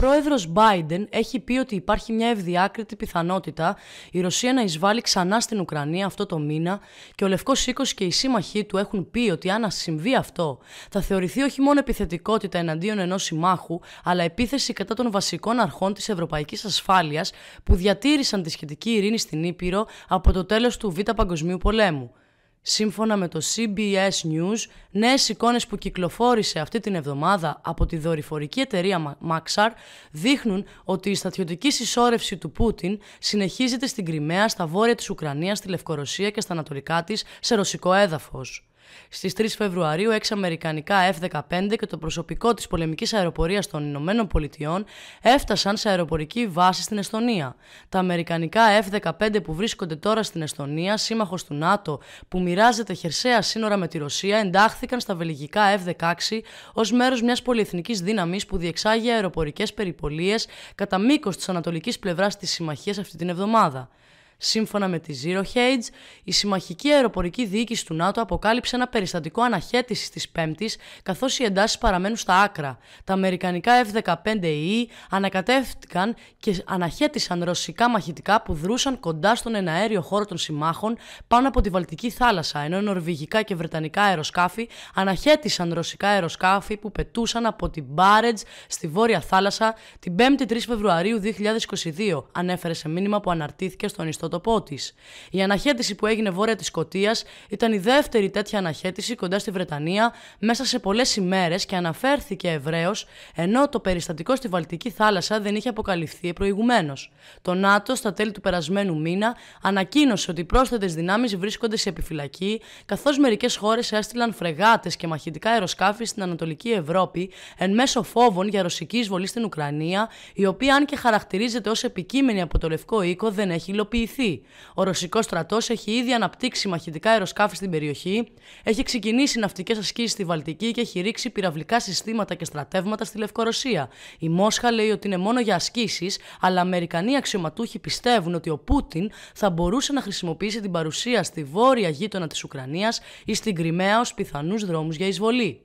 πρόεδρος Biden έχει πει ότι υπάρχει μια ευδιάκριτη πιθανότητα η Ρωσία να εισβάλλει ξανά στην Ουκρανία αυτό το μήνα και ο Λευκός Σίκος και οι σύμμαχοί του έχουν πει ότι αν συμβεί αυτό θα θεωρηθεί όχι μόνο επιθετικότητα εναντίον ενός συμμάχου αλλά επίθεση κατά των βασικών αρχών της ευρωπαϊκής ασφάλειας που διατήρησαν τη σχετική ειρήνη στην Ήπειρο από το τέλος του Β' Παγκοσμίου Πολέμου. Σύμφωνα με το CBS News, νέες εικόνες που κυκλοφόρησε αυτή την εβδομάδα από τη δορυφορική εταιρεία Maxar δείχνουν ότι η στατιωτική συσσόρευση του Πούτιν συνεχίζεται στην Κρυμαία, στα βόρεια της Ουκρανίας, στη Λευκορωσία και στα ανατολικά της σε ρωσικό έδαφος. Στις 3 Φεβρουαρίου, 6 αμερικανικά F-15 και το προσωπικό της πολεμικής αεροπορίας των Ηνωμένων Πολιτειών έφτασαν σε αεροπορική βάση στην Εστονία. Τα αμερικανικά F-15 που βρίσκονται τώρα στην Εστονία, σύμμαχος του ΝΑΤΟ, που μοιράζεται χερσαία σύνορα με τη Ρωσία, εντάχθηκαν στα βελγικά F-16 ως μέρος μιας πολυεθνικής δύναμης που διεξάγει αεροπορικές περιπολίες κατά μήκος της ανατολικής πλευράς της συμμαχίας αυτή την εβδομάδα. Σύμφωνα με τη Zero Hedge, η Συμμαχική Αεροπορική Διοίκηση του ΝΑΤΟ αποκάλυψε ένα περιστατικό αναχέτησης της Πέμπτης, καθώς οι εντάσεις παραμένουν στα άκρα. Τα Αμερικανικά 15 e ανακατεύτηκαν και αναχέτησαν ρωσικά μαχητικά που δρούσαν κοντά στον εναέριο χώρο των συμμάχων πάνω από τη Βαλτική θάλασσα, ενώ νορβηγικά και βρετανικά αεροσκάφη αναχέτησαν ρωσικά αεροσκάφη που πετούσαν από την Μπάρετζ στη Βόρεια Θάλασσα την 5η 3 Φεβρουαρίου 2022, ανέφερε σε μήνυμα που αναρτήθηκε στον ιστό τη. Η αναχέτηση που έγινε βόρεια της Σκωτίας ήταν η δεύτερη τέτοια αναχέτηση κοντά στη Βρετανία μέσα σε πολλές ημέρες και αναφέρθηκε ευρέως, ενώ το περιστατικό στη Βαλτική θάλασσα δεν είχε αποκαλυφθεί προηγουμένως. Το ΝΑΤΟ στα τέλη του περασμένου μήνα ανακοίνωσε ότι οι πρόσθετες δυνάμεις βρίσκονται σε επιφυλακή, καθώς μερικές χώρες έστειλαν φρεγάτες και μαχητικά αεροσκάφη στην Ανατολική Ευρώπη εν μέσω φόβων για ρωσική εισβολή στην Ουκρανία, η οποία αν και χαρακτηρίζεται ως επικείμενη από το Λευκό Οίκο δεν έχει υλοποιηθεί. Ο ρωσικός στρατός έχει ήδη αναπτύξει μαχητικά αεροσκάφη στην περιοχή, έχει ξεκινήσει ναυτικές ασκήσεις στη Βαλτική και έχει ρίξει πυραυλικά συστήματα και στρατεύματα στη Λευκορωσία. Η Μόσχα λέει ότι είναι μόνο για ασκήσεις, αλλά Αμερικανοί αξιωματούχοι πιστεύουν ότι ο Πούτιν θα μπορούσε να χρησιμοποιήσει την παρουσία στη βόρεια γείτονα της Ουκρανίας ή στην Κρυμαία ως πιθανούς δρόμους για εισβολή.